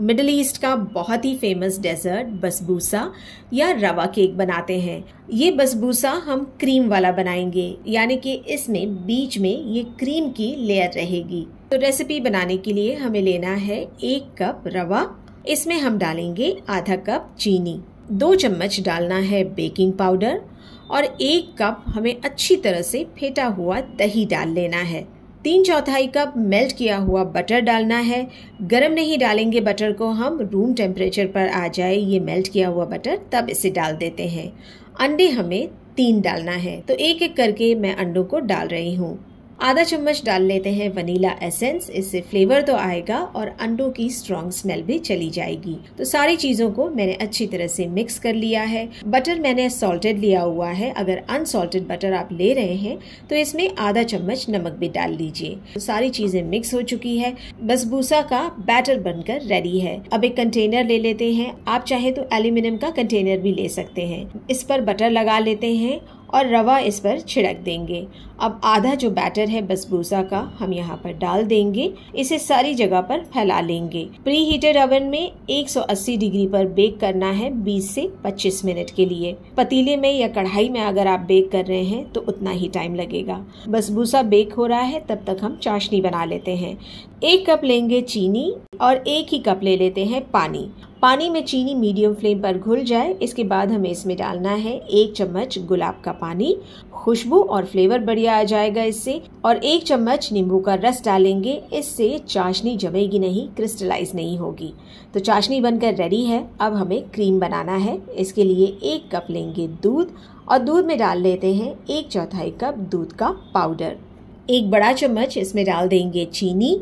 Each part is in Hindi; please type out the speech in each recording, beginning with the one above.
मिडल ईस्ट का बहुत ही फेमस डेजर्ट बसबूसा या रवा केक बनाते हैं ये बसबूसा हम क्रीम वाला बनाएंगे यानी कि इसमें बीच में ये क्रीम की लेयर रहेगी तो रेसिपी बनाने के लिए हमें लेना है एक कप रवा इसमें हम डालेंगे आधा कप चीनी दो चम्मच डालना है बेकिंग पाउडर और एक कप हमें अच्छी तरह से फेंटा हुआ दही डाल लेना है तीन चौथाई कप मेल्ट किया हुआ बटर डालना है गरम नहीं डालेंगे बटर को हम रूम टेम्परेचर पर आ जाए ये मेल्ट किया हुआ बटर तब इसे डाल देते हैं अंडे हमें तीन डालना है तो एक एक करके मैं अंडों को डाल रही हूँ आधा चम्मच डाल लेते हैं वनीला एसेंस इससे फ्लेवर तो आएगा और अंडों की स्ट्रॉन्ग स्मेल भी चली जाएगी तो सारी चीजों को मैंने अच्छी तरह से मिक्स कर लिया है बटर मैंने सॉल्टेड लिया हुआ है अगर अनसॉल्टेड बटर आप ले रहे हैं तो इसमें आधा चम्मच नमक भी डाल लीजिए तो सारी चीजें मिक्स हो चुकी है बस भूसा का बैटर बनकर रेडी है अब एक कंटेनर ले लेते हैं आप चाहे तो एल्यूमिनियम का कंटेनर भी ले सकते हैं इस पर बटर लगा लेते हैं और रवा इस पर छिड़क देंगे अब आधा जो बैटर है बसबूसा का हम यहाँ पर डाल देंगे इसे सारी जगह पर फैला लेंगे प्री हीटेड अवन में 180 डिग्री पर बेक करना है 20 से 25 मिनट के लिए पतीले में या कढ़ाई में अगर आप बेक कर रहे हैं तो उतना ही टाइम लगेगा बसबूसा बेक हो रहा है तब तक हम चाशनी बना लेते हैं एक कप लेंगे चीनी और एक ही कप ले लेते हैं पानी पानी में चीनी मीडियम फ्लेम पर घुल जाए इसके बाद हमें इसमें डालना है एक चम्मच गुलाब का पानी खुशबू और फ्लेवर बढ़िया आ जाएगा इससे और एक चम्मच नींबू का रस डालेंगे इससे चाशनी जमेगी नहीं क्रिस्टलाइज नहीं होगी तो चाशनी बनकर रेडी है अब हमें क्रीम बनाना है इसके लिए एक कप लेंगे दूध और दूध में डाल लेते हैं एक चौथाई कप दूध का पाउडर एक बड़ा चम्मच इसमें डाल देंगे चीनी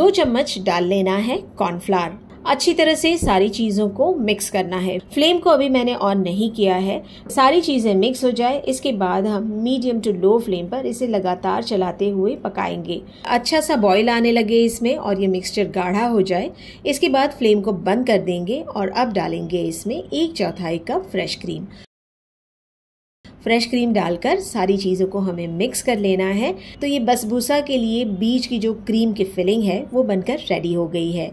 दो चम्मच डाल लेना है कॉर्नफ्लावर अच्छी तरह से सारी चीज़ों को मिक्स करना है फ्लेम को अभी मैंने ऑन नहीं किया है सारी चीज़ें मिक्स हो जाए इसके बाद हम मीडियम टू लो फ्लेम पर इसे लगातार चलाते हुए पकाएंगे अच्छा सा बॉईल आने लगे इसमें और ये मिक्सचर गाढ़ा हो जाए इसके बाद फ्लेम को बंद कर देंगे और अब डालेंगे इसमें एक चौथाई cup fresh cream fresh cream डालकर सारी चीज़ों को हमें मिक्स कर लेना है तो ये बसबूसा के लिए बीज की जो क्रीम की फिलिंग है वो बनकर रेडी हो गई है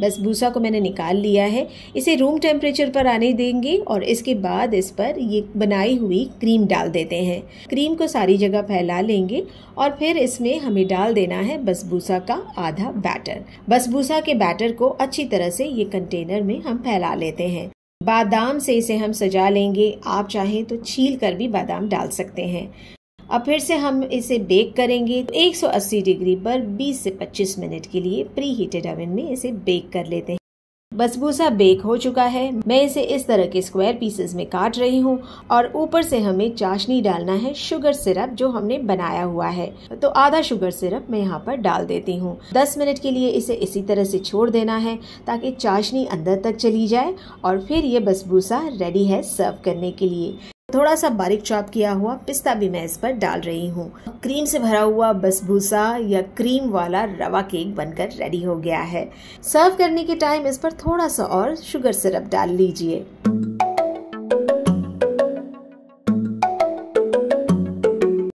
बस भूसा को मैंने निकाल लिया है इसे रूम टेम्परेचर पर आने देंगे और इसके बाद इस पर ये बनाई हुई क्रीम डाल देते हैं क्रीम को सारी जगह फैला लेंगे और फिर इसमें हमें डाल देना है बसबूसा का आधा बैटर बसबूसा के बैटर को अच्छी तरह से ये कंटेनर में हम फैला लेते हैं बादाम से इसे हम सजा लेंगे आप चाहें तो छील कर भी बादाम डाल सकते हैं अब फिर से हम इसे बेक करेंगे 180 तो डिग्री पर 20 से 25 मिनट के लिए प्री हीटेड अवन में इसे बेक कर लेते हैं बसबूसा बेक हो चुका है मैं इसे इस तरह के स्क्वायर पीसेस में काट रही हूँ और ऊपर से हमें चाशनी डालना है शुगर सिरप जो हमने बनाया हुआ है तो आधा शुगर सिरप मैं यहाँ पर डाल देती हूँ 10 मिनट के लिए इसे इसी तरह से छोड़ देना है ताकि चाशनी अंदर तक चली जाए और फिर ये बसबूसा रेडी है सर्व करने के लिए थोड़ा सा बारीक चॉप किया हुआ पिस्ता भी मैं इस पर डाल रही हूँ क्रीम से भरा हुआ बसभूसा या क्रीम वाला रवा केक बनकर रेडी हो गया है सर्व करने के टाइम इस पर थोड़ा सा और शुगर सिरप डाल लीजिए